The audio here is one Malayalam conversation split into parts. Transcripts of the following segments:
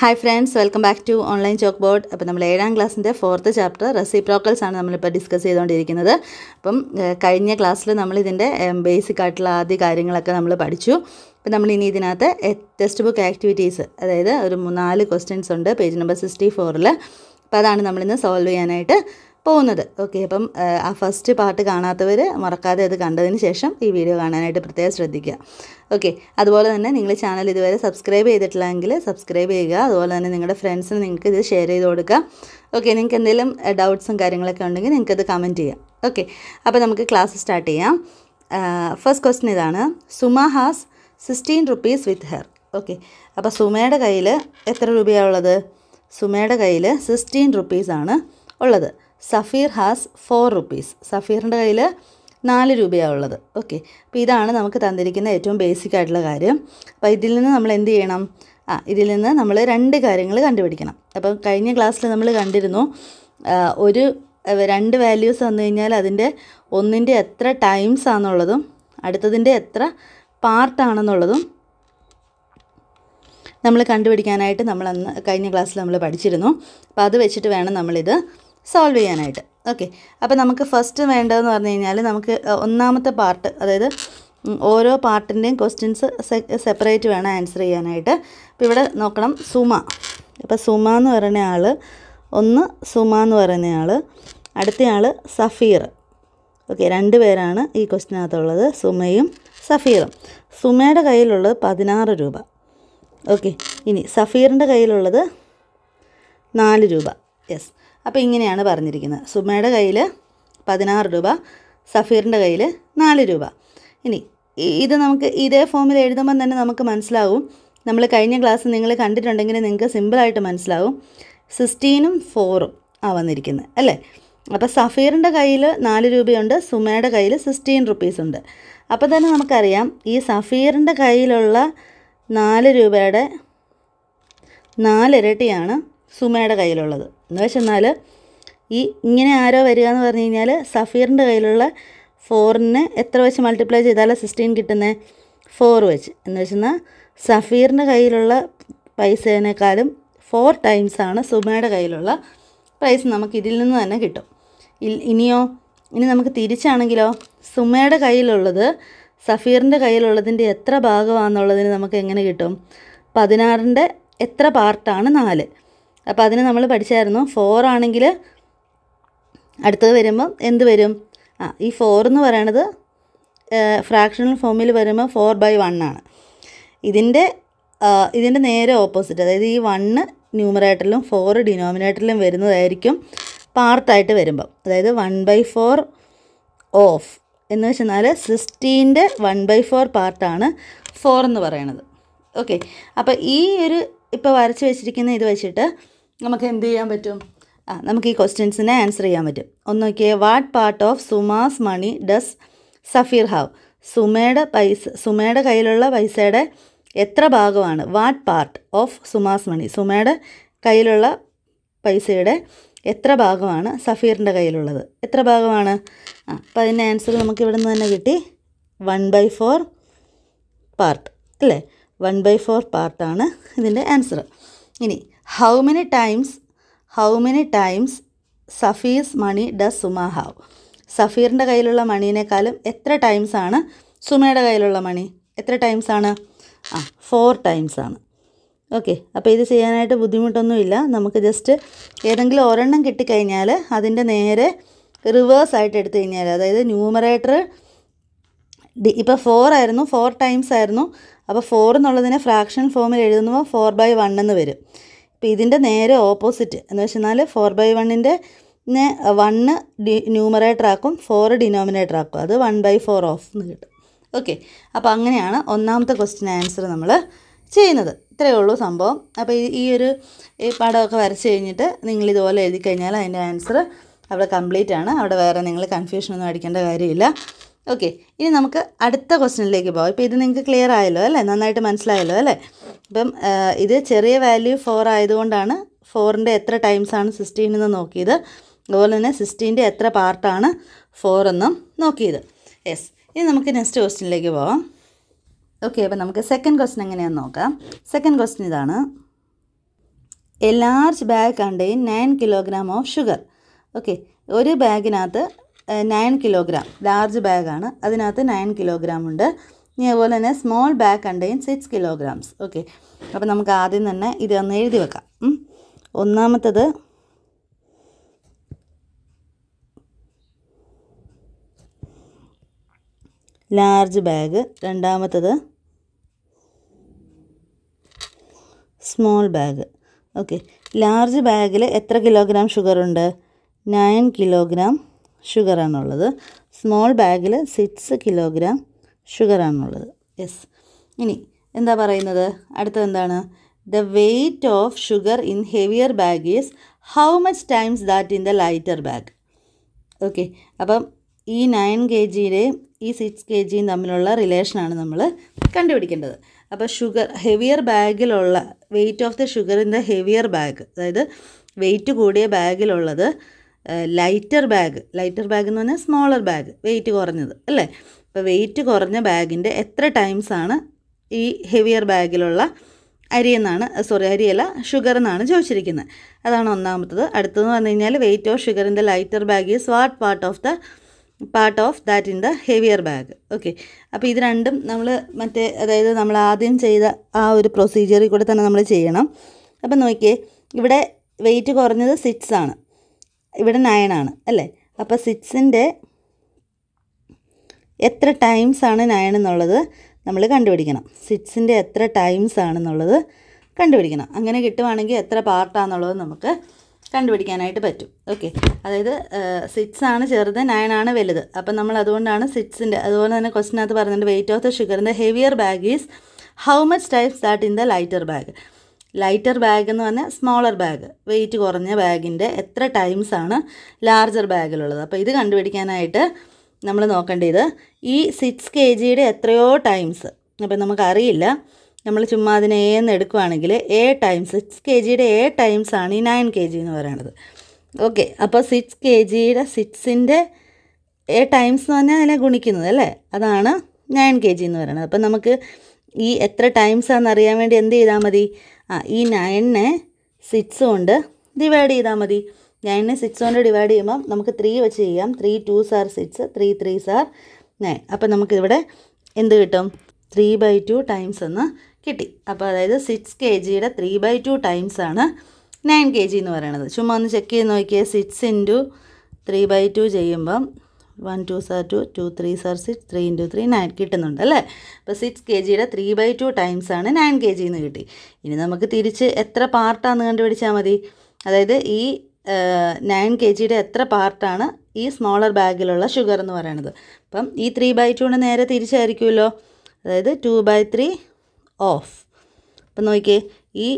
hi friends welcome back to online chalk board അപ്പോൾ നമ്മൾ ഏഴാം ക്ലാസ്സിൻ്റെ ഫോർത്ത് ചാപ്റ്റർ റെസിപ്രോക്കൽസ് ആണ് നമ്മളിപ്പോൾ ഡിസ്കസ് ചെയ്തുകൊണ്ടിരിക്കുന്നത് അപ്പം കഴിഞ്ഞ ക്ലാസ്സിൽ നമ്മളിതിൻ്റെ ബേസിക് ആയിട്ടുള്ള ആദ്യ കാര്യങ്ങളൊക്കെ നമ്മൾ പഠിച്ചു അപ്പം നമ്മളിനി ഇതിനകത്ത് ടെക്സ്റ്റ് ബുക്ക് ആക്ടിവിറ്റീസ് അതായത് ഒരു നാല് ക്വസ്റ്റ്യൻസ് ഉണ്ട് പേജ് നമ്പർ സിക്സ്റ്റി ഫോറിൽ അപ്പോൾ അതാണ് നമ്മളിന്ന് സോൾവ് ചെയ്യാനായിട്ട് പോകുന്നത് ഓക്കെ അപ്പം ആ ഫസ്റ്റ് പാട്ട് കാണാത്തവർ മറക്കാതെ അത് കണ്ടതിന് ശേഷം ഈ വീഡിയോ കാണാനായിട്ട് പ്രത്യേകം ശ്രദ്ധിക്കുക ഓക്കെ അതുപോലെ തന്നെ നിങ്ങൾ ചാനൽ ഇതുവരെ സബ്സ്ക്രൈബ് ചെയ്തിട്ടില്ലെങ്കിൽ സബ്സ്ക്രൈബ് ചെയ്യുക അതുപോലെ തന്നെ നിങ്ങളുടെ ഫ്രണ്ട്സിന് നിങ്ങൾക്ക് ഇത് ഷെയർ ചെയ്ത് കൊടുക്കുക ഓക്കെ നിങ്ങൾക്ക് എന്തെങ്കിലും ഡൗട്ട്സും കാര്യങ്ങളൊക്കെ ഉണ്ടെങ്കിൽ നിങ്ങൾക്കത് കമൻറ്റ് ചെയ്യാം ഓക്കെ അപ്പോൾ നമുക്ക് ക്ലാസ് സ്റ്റാർട്ട് ചെയ്യാം ഫസ്റ്റ് ക്വസ്റ്റ്യൻ ഇതാണ് Suma has sixteen rupees with her okay അപ്പോൾ സുമയുടെ കയ്യിൽ എത്ര രൂപയാണുള്ളത് ഉള്ളത് സുമയുടെ കയ്യിൽ സിക്സ്റ്റീൻ റുപ്പീസാണ് ഉള്ളത് സഫീർ ഹാസ് ഫോർ റുപ്പീസ് സഫീറിൻ്റെ കയ്യിൽ നാല് രൂപയാണ് ഉള്ളത് ഓക്കെ അപ്പോൾ ഇതാണ് നമുക്ക് തന്നിരിക്കുന്ന ഏറ്റവും ബേസിക് ആയിട്ടുള്ള കാര്യം അപ്പോൾ ഇതിൽ നിന്ന് നമ്മൾ എന്ത് ചെയ്യണം ആ ഇതിൽ നിന്ന് നമ്മൾ രണ്ട് കാര്യങ്ങൾ കണ്ടുപിടിക്കണം അപ്പോൾ കഴിഞ്ഞ ക്ലാസ്സിൽ നമ്മൾ കണ്ടിരുന്നു ഒരു രണ്ട് വാല്യൂസ് വന്നു കഴിഞ്ഞാൽ അതിൻ്റെ ഒന്നിൻ്റെ എത്ര ടൈംസ് ആണെന്നുള്ളതും അടുത്തതിൻ്റെ എത്ര പാർട്ടാണെന്നുള്ളതും നമ്മൾ കണ്ടുപിടിക്കാനായിട്ട് നമ്മൾ അന്ന് കഴിഞ്ഞ ക്ലാസ്സിൽ നമ്മൾ പഠിച്ചിരുന്നു അപ്പോൾ അത് വെച്ചിട്ട് വേണം നമ്മളിത് സോൾവ് ചെയ്യാനായിട്ട് ഓക്കെ അപ്പോൾ നമുക്ക് ഫസ്റ്റ് വേണ്ടതെന്ന് പറഞ്ഞു കഴിഞ്ഞാൽ നമുക്ക് ഒന്നാമത്തെ പാർട്ട് അതായത് ഓരോ പാർട്ടിൻ്റെയും ക്വസ്റ്റ്യൻസ് സെപ്പറേറ്റ് വേണം ആൻസർ ചെയ്യാനായിട്ട് അപ്പോൾ ഇവിടെ നോക്കണം സുമ അപ്പോൾ സുമ എന്ന് പറയുന്ന ആൾ ഒന്ന് സുമ എന്ന് പറയുന്ന ആൾ ആൾ സഫീർ ഓക്കെ രണ്ട് പേരാണ് ഈ ക്വസ്റ്റിനകത്തുള്ളത് സുമയും സഫീറും സുമയുടെ കയ്യിലുള്ളത് പതിനാറ് രൂപ ഓക്കെ ഇനി സഫീറിൻ്റെ കയ്യിലുള്ളത് നാല് രൂപ യെസ് അപ്പോൾ ഇങ്ങനെയാണ് പറഞ്ഞിരിക്കുന്നത് സുമയുടെ കയ്യിൽ പതിനാറ് രൂപ സഫീറിൻ്റെ കയ്യിൽ നാല് രൂപ ഇനി ഇത് നമുക്ക് ഇതേ ഫോമിൽ എഴുതുമ്പം തന്നെ നമുക്ക് മനസ്സിലാവും നമ്മൾ കഴിഞ്ഞ ക്ലാസ് നിങ്ങൾ കണ്ടിട്ടുണ്ടെങ്കിൽ നിങ്ങൾക്ക് സിമ്പിളായിട്ട് മനസ്സിലാവും സിക്സ്റ്റീനും ഫോറും ആ വന്നിരിക്കുന്നത് അല്ലേ അപ്പോൾ സഫീറിൻ്റെ കയ്യിൽ നാല് രൂപയുണ്ട് സുമയുടെ കയ്യിൽ സിക്സ്റ്റീൻ റുപ്പീസ് ഉണ്ട് അപ്പോൾ തന്നെ നമുക്കറിയാം ഈ സഫീറിൻ്റെ കയ്യിലുള്ള നാല് രൂപയുടെ നാലിരട്ടിയാണ് സുമയുടെ കയ്യിലുള്ളത് എന്ന് വെച്ചെന്നാൽ ഈ ഇങ്ങനെ ആരോ വരിക എന്ന് പറഞ്ഞു കഴിഞ്ഞാൽ സഫീറിൻ്റെ കയ്യിലുള്ള ഫോറിന് എത്ര വെച്ച് മൾട്ടിപ്ലൈ ചെയ്താലും സിക്സ്റ്റീൻ കിട്ടുന്നത് ഫോർ വെച്ച് എന്ന് വെച്ചെന്നാൽ സഫീറിൻ്റെ കയ്യിലുള്ള പൈസേനേക്കാളും ഫോർ ടൈംസാണ് സുമയുടെ കയ്യിലുള്ള പ്രൈസ് നമുക്ക് ഇതിൽ നിന്ന് തന്നെ കിട്ടും ഇനിയോ ഇനി നമുക്ക് തിരിച്ചാണെങ്കിലോ സുമയുടെ കയ്യിലുള്ളത് സഫീറിൻ്റെ കയ്യിലുള്ളതിൻ്റെ എത്ര ഭാഗമാണെന്നുള്ളതിന് നമുക്ക് എങ്ങനെ കിട്ടും പതിനാറിൻ്റെ എത്ര പാർട്ടാണ് നാല് അപ്പോൾ അതിന് നമ്മൾ പഠിച്ചായിരുന്നു ഫോർ ആണെങ്കിൽ അടുത്തത് വരുമ്പം എന്ത് വരും ആ ഈ ഫോർ എന്ന് പറയണത് ഫ്രാക്ഷണൽ ഫോമിൽ വരുമ്പോൾ ഫോർ ബൈ വൺ ആണ് ഇതിൻ്റെ ഇതിൻ്റെ നേരെ ഓപ്പോസിറ്റ് അതായത് ഈ വണ്ണ് ന്യൂമറേറ്ററിലും ഫോർ ഡിനോമിനേറ്ററിലും വരുന്നതായിരിക്കും പാർട്ടായിട്ട് വരുമ്പം അതായത് വൺ ബൈ ഫോർ ഓഫ് എന്ന് വെച്ചെന്നാൽ സിക്സ്റ്റീൻ്റെ വൺ ബൈ ഫോർ പാർട്ടാണ് ഫോർ എന്ന് പറയണത് ഓക്കെ അപ്പോൾ ഈ ഒരു ഇപ്പോൾ വരച്ച് വെച്ചിരിക്കുന്ന ഇത് വെച്ചിട്ട് നമുക്ക് എന്ത് ചെയ്യാൻ പറ്റും ആ നമുക്ക് ഈ ക്വസ്റ്റ്യൻസിനെ ആൻസർ ചെയ്യാൻ പറ്റും ഒന്ന് നോക്കിയേ what part of Suma's money does Safeer have സുമയുടെ പൈസ സുമയുടെ കയ്യിലുള്ള പൈസയുടെ എത്ര ഭാഗമാണ് what part of Suma's money സുമയുടെ കയ്യിലുള്ള പൈസയുടെ എത്ര ഭാഗമാണ് സഫീറിൻ്റെ കയ്യിലുള്ളത് എത്ര ഭാഗമാണ് ആ അപ്പം അതിൻ്റെ ആൻസർ നമുക്ക് ഇവിടെ നിന്ന് തന്നെ കിട്ടി വൺ ബൈ ഫോർ പാർട്ട് അല്ലേ വൺ ബൈ ഫോർ പാർട്ടാണ് ഇതിൻ്റെ ആൻസർ ഇനി how many times how many times Safeer's money does Suma have സഫീറിൻ്റെ കയ്യിലുള്ള മണീനേക്കാളും എത്ര ടൈംസ് ആണ് സുമയുടെ കയ്യിലുള്ള മണി എത്ര ടൈംസ് ആണ് ആ ഫോർ ടൈംസ് ആണ് ഓക്കെ അപ്പോൾ ഇത് ചെയ്യാനായിട്ട് ബുദ്ധിമുട്ടൊന്നുമില്ല നമുക്ക് ജസ്റ്റ് ഏതെങ്കിലും ഒരെണ്ണം കിട്ടിക്കഴിഞ്ഞാൽ അതിൻ്റെ നേരെ റിവേഴ്സ് ആയിട്ട് എടുത്തു കഴിഞ്ഞാൽ അതായത് ന്യൂമറേറ്റർ ഡി ഇപ്പോൾ ഫോർ ആയിരുന്നു ഫോർ ടൈംസ് ആയിരുന്നു അപ്പോൾ ഫോർ എന്നുള്ളതിനെ ഫ്രാക്ഷൻ ഫോമിൽ എഴുതുമ്പോൾ ഫോർ ബൈ വൺ എന്ന് വരും അപ്പോൾ ഇതിൻ്റെ നേരെ ഓപ്പോസിറ്റ് എന്ന് വെച്ചാൽ ഫോർ ബൈ വണ്ണിൻ്റെ വണ്ണ് ഡി ന്യൂമറേറ്റർ ആക്കും ഫോർ ഡിനോമിനേറ്റർ ആക്കും അത് വൺ ബൈ ഫോർ ഓഫ് എന്ന് കിട്ടും ഓക്കെ അപ്പോൾ അങ്ങനെയാണ് ഒന്നാമത്തെ ക്വസ്റ്റിൻ ആൻസർ നമ്മൾ ചെയ്യുന്നത് ഇത്രയേ ഉള്ളൂ സംഭവം അപ്പോൾ ഈ ഒരു ഈ പടമൊക്കെ വരച്ച് കഴിഞ്ഞിട്ട് നിങ്ങൾ ഇതുപോലെ എഴുതി കഴിഞ്ഞാൽ അതിൻ്റെ ആൻസർ അവിടെ കംപ്ലീറ്റ് ആണ് അവിടെ വേറെ നിങ്ങൾ കൺഫ്യൂഷനൊന്നും അടിക്കേണ്ട കാര്യമില്ല ഓക്കെ ഇനി നമുക്ക് അടുത്ത ക്വസ്റ്റ്യനിലേക്ക് പോകാം ഇപ്പോൾ ഇത് നിങ്ങൾക്ക് ക്ലിയർ ആയല്ലോ അല്ലേ നന്നായിട്ട് മനസ്സിലായല്ലോ അല്ലേ അപ്പം ഇത് ചെറിയ വാല്യൂ ഫോർ ആയതുകൊണ്ടാണ് ഫോറിൻ്റെ എത്ര ടൈംസ് ആണ് സിക്സ്റ്റീൻ എന്ന് നോക്കിയത് അതുപോലെ തന്നെ സിക്സ്റ്റീൻ്റെ എത്ര പാർട്ടാണ് ഫോർ എന്നും നോക്കിയത് യെസ് ഇനി നമുക്ക് നെക്സ്റ്റ് ക്വസ്റ്റ്യനിലേക്ക് പോവാം ഓക്കെ അപ്പോൾ നമുക്ക് സെക്കൻഡ് ക്വസ്റ്റൻ എങ്ങനെയാണെന്ന് നോക്കാം സെക്കൻഡ് ക്വസ്റ്റ്യൻ ഇതാണ് a large bag contain nine kilogram of sugar okay ഒരു ബാഗിനകത്ത് നയൻ കിലോഗ്രാം ലാർജ് ബാഗാണ് അതിനകത്ത് നയൻ കിലോഗ്രാം ഉണ്ട് ഇനി അതുപോലെ തന്നെ small bag contain six kilograms okay അപ്പം നമുക്ക് ആദ്യം തന്നെ ഇത് ഒന്ന് എഴുതി വെക്കാം ഒന്നാമത്തത് ലാർജ് ബാഗ് രണ്ടാമത്തത് സ്മോൾ ബാഗ് ഓക്കെ ലാർജ് ബാഗിൽ എത്ര കിലോഗ്രാം ഷുഗർ ഉണ്ട് നയൻ കിലോഗ്രാം ഷുഗറാണുള്ളത് സ്മോൾ ബാഗിൽ സിക്സ് കിലോഗ്രാം ഷുഗറാണുള്ളത് യെസ് ഇനി എന്താ പറയുന്നത് അടുത്തത് എന്താണ് the weight of sugar in heavier bag is how much times that in the lighter bag okay അപ്പം ഈ നയൻ കെ ജിയുടെയും ഈ സിക്സ് കെ ജിയും തമ്മിലുള്ള റിലേഷനാണ് നമ്മൾ കണ്ടുപിടിക്കേണ്ടത് അപ്പോൾ ഷുഗർ ഹെവിയർ ബാഗിലുള്ള weight of the sugar in the heavier bag അതായത് വെയ്റ്റ് കൂടിയ ബാഗിലുള്ളത് ലൈറ്റർ ബാഗ് ലൈറ്റർ ബാഗ് എന്ന് പറഞ്ഞാൽ സ്മോളർ ബാഗ് വെയിറ്റ് കുറഞ്ഞത് അല്ലേ അപ്പോൾ വെയിറ്റ് കുറഞ്ഞ ബാഗിൻ്റെ എത്ര ടൈംസ് ആണ് ഈ ഹെവിയർ ബാഗിലുള്ള അരിയെന്നാണ് സോറി അരിയല്ല ഷുഗർ എന്നാണ് ചോദിച്ചിരിക്കുന്നത് അതാണ് ഒന്നാമത്തത് അടുത്തതെന്ന് പറഞ്ഞു കഴിഞ്ഞാൽ വെയിറ്റ് ഓഫ് ഷുഗറിൻ്റെ lighter bag is what part of the part of that in the heavier bag okay അപ്പോൾ ഇത് രണ്ടും നമ്മൾ മറ്റേ അതായത് നമ്മൾ ആദ്യം ചെയ്ത ആ ഒരു പ്രൊസീജിയറിൽ കൂടെ തന്നെ നമ്മൾ ചെയ്യണം അപ്പം നോക്കിയേ ഇവിടെ വെയിറ്റ് കുറഞ്ഞത് സിക്സ് ആണ് ഇവിടെ നയനാണ് അല്ലേ അപ്പോൾ സിക്സിൻ്റെ എത്ര ടൈംസ് ആണ് നയൻ എന്നുള്ളത് നമ്മൾ കണ്ടുപിടിക്കണം സിക്സിൻ്റെ എത്ര ടൈംസ് ആണെന്നുള്ളത് കണ്ടുപിടിക്കണം അങ്ങനെ കിട്ടുവാണെങ്കിൽ എത്ര പാർട്ടാന്നുള്ളത് നമുക്ക് കണ്ടുപിടിക്കാനായിട്ട് പറ്റും ഓക്കെ അതായത് സിക്സ് ആണ് ചെറുത് നയൻ ആണ് വലുത് അപ്പം നമ്മൾ അതുകൊണ്ടാണ് സിക്സിൻ്റെ അതുപോലെ തന്നെ ക്വസ്റ്റിനകത്ത് പറയുന്നുണ്ട് വെയിറ്റ് ഓഫ് ദ ഷുഗറിൻ്റെ heavier bag is how much times that in the lighter bag lighter bag എന്ന് പറഞ്ഞാൽ സ്മോളർ ബാഗ് വെയിറ്റ് കുറഞ്ഞ ബാഗിൻ്റെ എത്ര ടൈംസ് ആണ് ലാർജർ ബാഗിലുള്ളത് അപ്പോൾ ഇത് കണ്ടുപിടിക്കാനായിട്ട് നമ്മൾ നോക്കേണ്ടത് ഈ സിക്സ് കെ ജിയുടെ എത്രയോ ടൈംസ് അപ്പം നമുക്കറിയില്ല നമ്മൾ ചുമ്മാ അതിനെ എന്ന് എടുക്കുവാണെങ്കിൽ എ ടൈംസ് സിക്സ് കെ ജിയുടെ എ ടൈംസ് ആണ് ഈ നയൻ കെ ജി എന്ന് പറയണത് ഓക്കെ അപ്പോൾ സിക്സ് കെ ജിയുടെ സിക്സിൻ്റെ എ ടൈംസ് എന്ന് പറഞ്ഞാൽ അതിനെ ഗുണിക്കുന്നത് അല്ലേ അതാണ് നയൻ കെ ജി എന്ന് പറയുന്നത് അപ്പം നമുക്ക് ഈ എത്ര ടൈംസ് ആണെന്ന് അറിയാൻ വേണ്ടി എന്ത് ചെയ്താൽ മതി ആ ഈ നയനെ സിക്സ് കൊണ്ട് ഡിവൈഡ് ചെയ്താൽ മതി നയനെ സിക്സ് കൊണ്ട് ഡിവൈഡ് ചെയ്യുമ്പം നമുക്ക് ത്രീ വെച്ച് ചെയ്യാം three two sir six three three sir nine അപ്പം നമുക്കിവിടെ എന്ത് കിട്ടും ത്രീ ബൈ ടു ടൈംസ് എന്ന് കിട്ടി അപ്പോൾ അതായത് സിക്സ് കെ ജിയുടെ ത്രീ ബൈ ടു ടൈംസ് ആണ് നയൻ കെ ജി എന്ന് പറയണത് ചുമ്മാ ഒന്ന് ചെക്ക് ചെയ്ത് നോക്കിയാൽ six into three by two ചെയ്യുമ്പം one two sir two two three sir six three into three nine കിട്ടുന്നുണ്ട് അല്ലേ അപ്പോൾ സിക്സ് കെ ജിയുടെ ത്രീ ബൈ ടു ടൈംസ് ആണ് നയൻ കെ ജി എന്ന് കിട്ടി ഇനി നമുക്ക് തിരിച്ച് എത്ര പാർട്ടാന്ന് കണ്ടുപിടിച്ചാൽ മതി അതായത് ഈ നയൻ കെ ജിയുടെ എത്ര പാർട്ടാണ് ഈ സ്മോളർ ബാഗിലുള്ള ഷുഗർ എന്ന് പറയുന്നത് അപ്പം ഈ ത്രീ ബൈ ടുവിന് നേരെ തിരിച്ചായിരിക്കുമല്ലോ അതായത് ടു ബൈ ത്രീ ഓഫ് അപ്പം നോക്കിയേ ഈ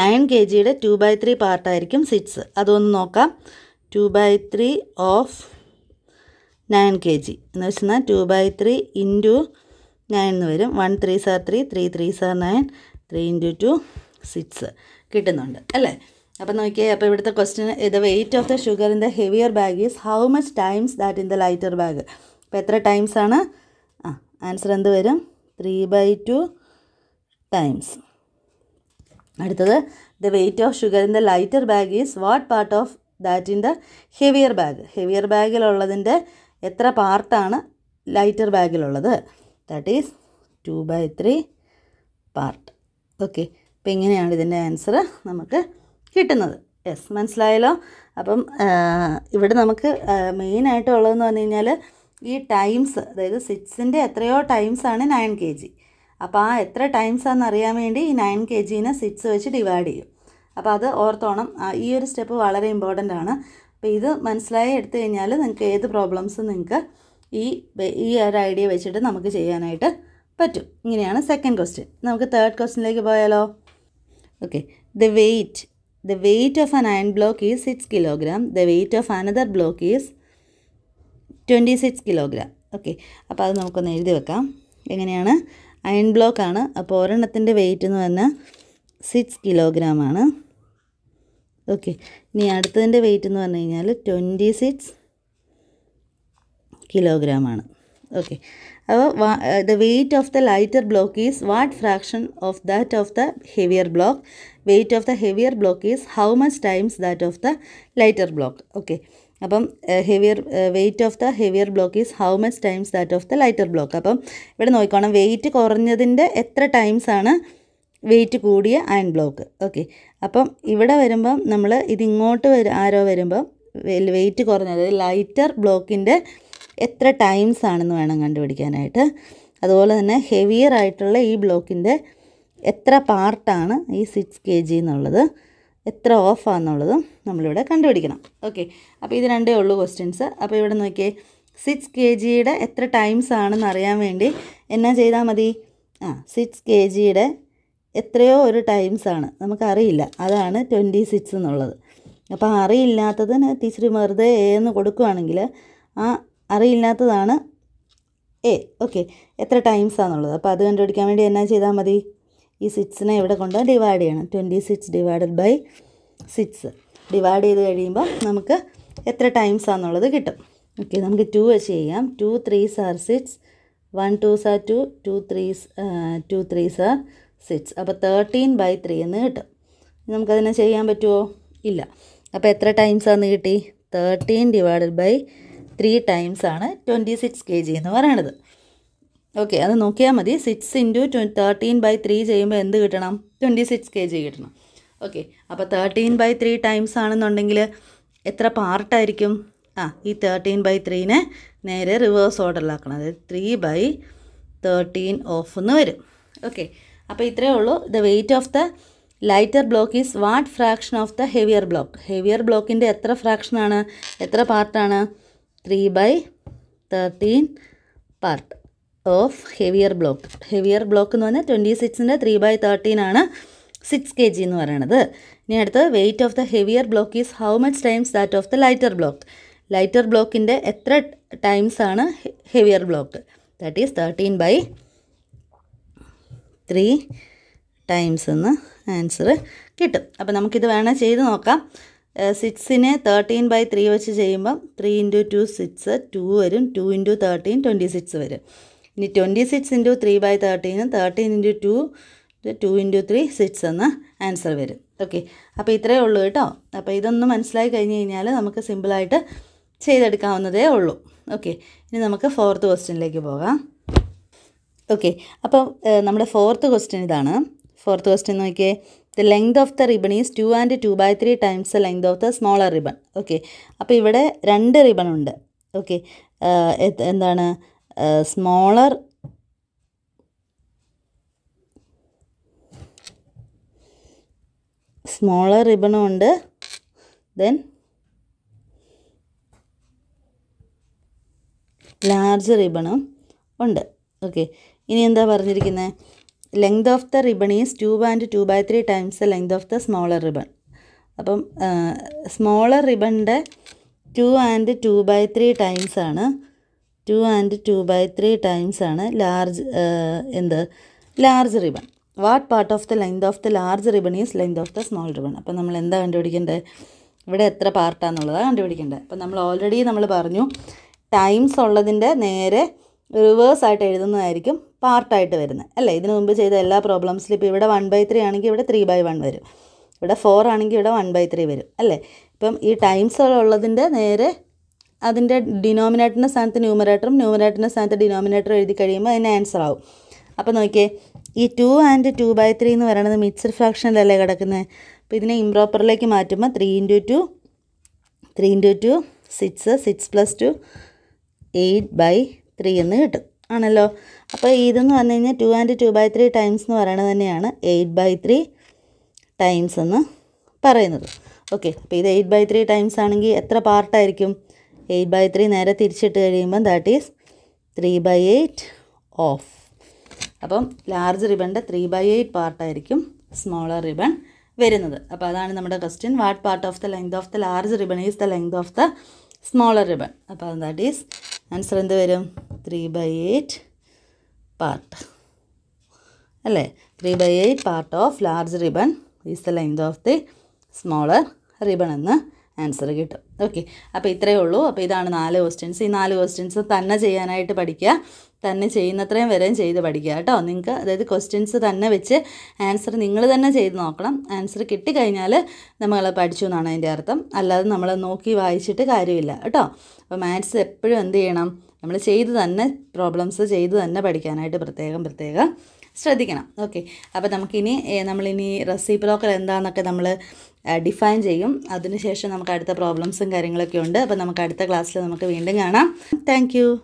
നയൻ കെ ജിയുടെ ടു ബൈ ത്രീ പാർട്ടായിരിക്കും സിക്സ് അതൊന്ന് നോക്കാം two by three of nine K G എന്ന് വെച്ചാൽ two by three into nine എന്ന് വരും one three sir three three three sir nine three into two six കിട്ടുന്നുണ്ട് അല്ലേ അപ്പോൾ നോക്കിയേ അപ്പോൾ ഇവിടുത്തെ ക്വസ്റ്റ്യൻ ഇത് weight of the sugar in the heavier bag is how much times that in the lighter bag അപ്പോൾ എത്ര ടൈംസ് ആണ് ആ ആൻസർ എന്ത് വരും ത്രീ ബൈ ടു ടൈംസ് അടുത്തത് the weight of sugar in the lighter bag is what part of that in the heavier bag heavier ബാഗിലുള്ളതിൻ്റെ എത്ര പാർട്ടാണ് ലൈറ്റർ ബാഗിലുള്ളത് that is two by three part okay അപ്പം ഇങ്ങനെയാണ് ഇതിൻ്റെ ആൻസർ നമുക്ക് കിട്ടുന്നത് യെസ് മനസ്സിലായല്ലോ അപ്പം ഇവിടെ നമുക്ക് മെയിനായിട്ട് ഉള്ളതെന്ന് പറഞ്ഞു കഴിഞ്ഞാൽ ഈ ടൈംസ് അതായത് സിക്സിൻ്റെ എത്രയോ ടൈംസ് ആണ് നയൻ കെ ജി അപ്പോൾ ആ എത്ര ടൈംസ് ആണെന്ന് അറിയാൻ വേണ്ടി ഈ നയൻ കെ ജീനെ സിക്സ് വെച്ച് ഡിവൈഡ് ചെയ്യും അപ്പോൾ അത് ഓർത്തോണം ഈ ഒരു സ്റ്റെപ്പ് വളരെ ഇമ്പോർട്ടൻ്റ് ആണ് അപ്പോൾ ഇത് മനസ്സിലായി എടുത്തു കഴിഞ്ഞാൽ നിങ്ങൾക്ക് ഏത് പ്രോബ്ലംസ് നിങ്ങൾക്ക് ഈ ഈ ഒരു ഐഡിയ വെച്ചിട്ട് നമുക്ക് ചെയ്യാനായിട്ട് പറ്റും ഇങ്ങനെയാണ് സെക്കൻഡ് ക്വസ്റ്റ്യൻ നമുക്ക് തേർഡ് ക്വസ്റ്റ്യനിലേക്ക് പോയാലോ okay the weight the weight of an iron block is six kilogram the weight of another block is twenty six kilogram okay അപ്പോൾ അത് നമുക്കൊന്ന് എഴുതി വെക്കാം എങ്ങനെയാണ് അയൺ ബ്ലോക്കാണ് അപ്പോൾ ഒരെണ്ണത്തിൻ്റെ വെയ്റ്റ് എന്ന് പറഞ്ഞാൽ സിക്സ് കിലോഗ്രാം ആണ് ഓക്കെ ഇനി അടുത്തതിൻ്റെ വെയിറ്റ് എന്ന് പറഞ്ഞു കഴിഞ്ഞാൽ ട്വൻറ്റി സിക്സ് കിലോഗ്രാമാണ് ഓക്കെ അപ്പോൾ the weight of the lighter block is what fraction of that of the heavier block weight of the heavier block is how much times that of the lighter block okay അപ്പം heavier weight of the heavier block is how much times that of the lighter block അപ്പം ഇവിടെ നോക്കിക്കോണം വെയിറ്റ് കുറഞ്ഞതിൻ്റെ എത്ര ടൈംസാണ് ആണ് വെയിറ്റ് കൂടിയ അയൺ ബ്ലോക്ക് ഓക്കെ അപ്പം ഇവിടെ വരുമ്പം നമ്മൾ ഇതിങ്ങോട്ട് വര ആരോ വരുമ്പം വെയിറ്റ് കുറഞ്ഞത് ലൈറ്റർ ബ്ലോക്കിൻ്റെ എത്ര ടൈംസ് ആണെന്ന് വേണം കണ്ടുപിടിക്കാനായിട്ട് അതുപോലെ തന്നെ ഹെവിയർ ആയിട്ടുള്ള ഈ ബ്ലോക്കിൻ്റെ എത്ര പാർട്ടാണ് ഈ സിക്സ് കെ ജി എന്നുള്ളത് എത്ര ഓഫാന്നുള്ളതും നമ്മളിവിടെ കണ്ടുപിടിക്കണം ഓക്കെ അപ്പോൾ ഇത് രണ്ടേ ഉള്ളൂ ക്വസ്റ്റ്യൻസ് അപ്പോൾ ഇവിടെ നോക്കിയേ സിക്സ് കെ ജിയുടെ എത്ര ടൈംസ് ആണെന്ന് അറിയാൻ വേണ്ടി എന്നാ ചെയ്താൽ മതി ആ സിക്സ് കെ ജിയുടെ എത്രയോ ഒരു ടൈംസാണ് നമുക്കറിയില്ല അതാണ് ട്വൻറ്റി സിക്സ് എന്നുള്ളത് അപ്പോൾ അറിയില്ലാത്തതിന് ടീച്ചർ വെറുതെ എ എന്ന് കൊടുക്കുകയാണെങ്കിൽ ആ അറിയില്ലാത്തതാണ് എ ഓക്കെ എത്ര ടൈംസാണെന്നുള്ളത് അപ്പോൾ അത് കണ്ടുപിടിക്കാൻ വേണ്ടി എന്നാ ചെയ്താൽ മതി ഈ സിക്സിനെ ഇവിടെ കൊണ്ട് ഡിവൈഡ് ചെയ്യണം twenty six divided by six divide ചെയ്ത് കഴിയുമ്പോൾ നമുക്ക് എത്ര ടൈംസ് കിട്ടും ഓക്കെ നമുക്ക് ടു വെച്ച് ചെയ്യാം two threes are six one twos are two two threes two threes are six അപ്പോൾ തേർട്ടീൻ ബൈ ത്രീ എന്ന് കിട്ടും നമുക്കതിനെ ചെയ്യാൻ പറ്റുമോ ഇല്ല അപ്പോൾ എത്ര ടൈംസ് ആണെന്ന് കിട്ടി thirteen divided by three times ആണ് ട്വൻറ്റി സിക്സ് കെ ജി എന്ന് പറയണത് ഓക്കെ അത് നോക്കിയാൽ മതി സിക്സ് ഇൻറ്റു ട്വ തേർട്ടീൻ ബൈ ത്രീ ചെയ്യുമ്പോൾ എന്ത് കിട്ടണം ട്വൻറ്റി സിക്സ് കെ ജി കിട്ടണം ഓക്കെ അപ്പോൾ തേർട്ടീൻ ബൈ ത്രീ ടൈംസ് ആണെന്നുണ്ടെങ്കിൽ എത്ര പാർട്ടായിരിക്കും ആ ഈ തേർട്ടീൻ ബൈ ത്രീനെ നേരെ റിവേഴ്സ് ഓർഡറിലാക്കണം അതായത് ത്രീ ബൈ തേർട്ടീൻ ഓഫ് എന്ന് വരും ഓക്കെ അപ്പോൾ ഇത്രയേ ഉള്ളൂ the weight of the lighter block is what fraction of the heavier block heavier ബ്ലോക്കിൻ്റെ എത്ര ഫ്രാക്ഷനാണ് എത്ര പാർട്ടാണ് three by thirteen part of heavier block heavier block എന്ന് പറഞ്ഞാൽ ട്വൻറ്റി സിക്സിൻ്റെ ത്രീ ബൈ തേർട്ടീൻ ആണ് സിക്സ് കെ ജി എന്ന് പറയണത് ഇനി അടുത്ത് weight of the heavier block is how much times that of the lighter block lighter ബ്ലോക്കിൻ്റെ എത്ര ടൈംസ് ആണ് heavier block that is thirteen by three times എന്ന് ആൻസർ കിട്ടും അപ്പം നമുക്കിത് വേണേൽ ചെയ്ത് നോക്കാം സിക്സിനെ തേർട്ടീൻ ബൈ ത്രീ വെച്ച് ചെയ്യുമ്പം three into two six two വരും two into thirteen twenty six വരും ഇനി twenty six into three by തേർട്ടീനും thirteen into two two into three six എന്ന ആൻസർ വരും ഓക്കെ അപ്പോൾ ഇത്രയേ ഉള്ളൂ കേട്ടോ അപ്പോൾ ഇതൊന്ന് മനസ്സിലായി കഴിഞ്ഞ് കഴിഞ്ഞാൽ നമുക്ക് സിമ്പിളായിട്ട് ചെയ്തെടുക്കാവുന്നതേ ഉള്ളൂ ഓക്കെ ഇനി നമുക്ക് ഫോർത്ത് ക്വസ്റ്റ്യനിലേക്ക് പോകാം ഓക്കെ അപ്പം നമ്മുടെ ഫോർത്ത് ക്വസ്റ്റ്യൻ ഇതാണ് ഫോർത്ത് ക്വസ്റ്റ്യൻ നോക്കിയേ the length of the ribbon is two and two by three times the length of the smaller ribbon okay അപ്പോൾ ഇവിടെ രണ്ട് റിബൺ ഉണ്ട് ഓക്കെ എന്താണ് സ്മോളർ സ്മോളർ റിബണും ഉണ്ട് ദെൻ ലാർജ് റിബണും ഉണ്ട് ഓക്കെ ഇനി എന്താ പറഞ്ഞിരിക്കുന്നത് length of the ribbon is two and two by three times the length of the smaller ribbon അപ്പം സ്മോളർ റിബണിൻ്റെ two and two by three times ആണ് two and two by three times ആണ് ലാർജ് എന്ത് large ribbon what part of the length of the large ribbon is length of the small ribbon അപ്പം നമ്മൾ എന്താ കണ്ടുപിടിക്കേണ്ടത് ഇവിടെ എത്ര പാർട്ടാണെന്നുള്ളതാണ് കണ്ടുപിടിക്കേണ്ടത് അപ്പം നമ്മൾ ഓൾറെഡി നമ്മൾ പറഞ്ഞു ടൈംസ് ഉള്ളതിൻ്റെ നേരെ റിവേഴ്സ് ആയിട്ട് എഴുതുന്നതായിരിക്കും പാർട്ടായിട്ട് വരുന്നത് അല്ലേ ഇതിനു മുമ്പ് ചെയ്ത എല്ലാ പ്രോബ്ലംസിലും ഇപ്പോൾ ഇവിടെ വൺ ബൈ ത്രീ ആണെങ്കിൽ ഇവിടെ ത്രീ ബൈ വൺ വരും ഇവിടെ ഫോർ ആണെങ്കിൽ ഇവിടെ വൺ ബൈ ത്രീ വരും അല്ലേ ഇപ്പം ഈ ടൈംസ് ഉള്ളതിൻ്റെ നേരെ അതിൻ്റെ ഡിനോമിനേറ്ററിൻ്റെ സ്ഥാനത്ത് ന്യൂമറേറ്ററും ന്യൂമറേറ്ററിൻ്റെ സ്ഥാനത്ത് ഡിനോമിനേറ്ററും എഴുതി കഴിയുമ്പോൾ അതിന് ആൻസർ ആവും അപ്പോൾ നോക്കിയേ ഈ two and two by three എന്ന് പറയുന്നത് മിക്സഡ് ഫ്രാക്ഷനിലല്ലേ കിടക്കുന്നത് അപ്പോൾ ഇതിനെ ഇംപ്രോപ്പറിലേക്ക് മാറ്റുമ്പോൾ three into two three into two six six plus two eight by three എന്ന് കിട്ടും ആണല്ലോ അപ്പോൾ ഇതെന്ന് പറഞ്ഞു കഴിഞ്ഞാൽ two and two by three times എന്ന് പറയുന്നത് തന്നെയാണ് എയ്റ്റ് ബൈ ത്രീ ടൈംസ് എന്ന് പറയുന്നത് ഓക്കെ അപ്പോൾ ഇത് എയ്റ്റ് ബൈ ത്രീ ടൈംസ് ആണെങ്കിൽ എത്ര പാർട്ടായിരിക്കും എയ്റ്റ് ബൈ ത്രീ നേരെ തിരിച്ചിട്ട് കഴിയുമ്പം that is three by eight of അപ്പം ലാർജ് റിബണിൻ്റെ ത്രീ ബൈ എയ്റ്റ് പാർട്ടായിരിക്കും സ്മോളർ റിബൺ വരുന്നത് അപ്പോൾ അതാണ് നമ്മുടെ question what part of the length of the large ribbon is the length of the smaller ribbon അപ്പോൾ ദാറ്റ് ഈസ് ആൻസർ എന്ത് വരും ത്രീ ബൈ എയ്റ്റ് പാർട്ട് അല്ലേ three by eight part of large ribbon is the length of the smaller ribbon എന്ന് ആൻസർ കിട്ടും ഓക്കെ അപ്പോൾ ഇത്രയേ ഉള്ളൂ അപ്പോൾ ഇതാണ് നാല് ക്വസ്റ്റ്യൻസ് ഈ നാല് ക്വസ്റ്റ്യൻസ് തന്നെ ചെയ്യാനായിട്ട് പഠിക്കുക തന്നെ ചെയ്യുന്നത്രയും വരെയും ചെയ്ത് പഠിക്കുക കേട്ടോ നിങ്ങൾക്ക് അതായത് ക്വസ്റ്റ്യൻസ് തന്നെ വെച്ച് ആൻസർ നിങ്ങൾ തന്നെ ചെയ്ത് നോക്കണം ആൻസർ കിട്ടിക്കഴിഞ്ഞാൽ നമ്മൾ പഠിച്ചു എന്നാണ് അതിൻ്റെ അർത്ഥം അല്ലാതെ നമ്മൾ നോക്കി വായിച്ചിട്ട് കാര്യമില്ല കേട്ടോ അപ്പോൾ മാത്സ് എപ്പോഴും എന്ത് ചെയ്യണം നമ്മൾ ചെയ്ത് തന്നെ പ്രോബ്ലംസ് ചെയ്ത് തന്നെ പഠിക്കാനായിട്ട് പ്രത്യേകം പ്രത്യേകം ശ്രദ്ധിക്കണം ഓക്കെ അപ്പോൾ നമുക്കിനി നമ്മളിനി റെസിപ്രോക്കൽ എന്താണെന്നൊക്കെ നമ്മൾ ഡിഫൈൻ ചെയ്യും അതിനുശേഷം നമുക്ക് അടുത്ത പ്രോബ്ലംസും കാര്യങ്ങളൊക്കെ ഉണ്ട് അപ്പോൾ നമുക്ക് അടുത്ത ക്ലാസ്സിൽ നമുക്ക് വീണ്ടും കാണാം താങ്ക്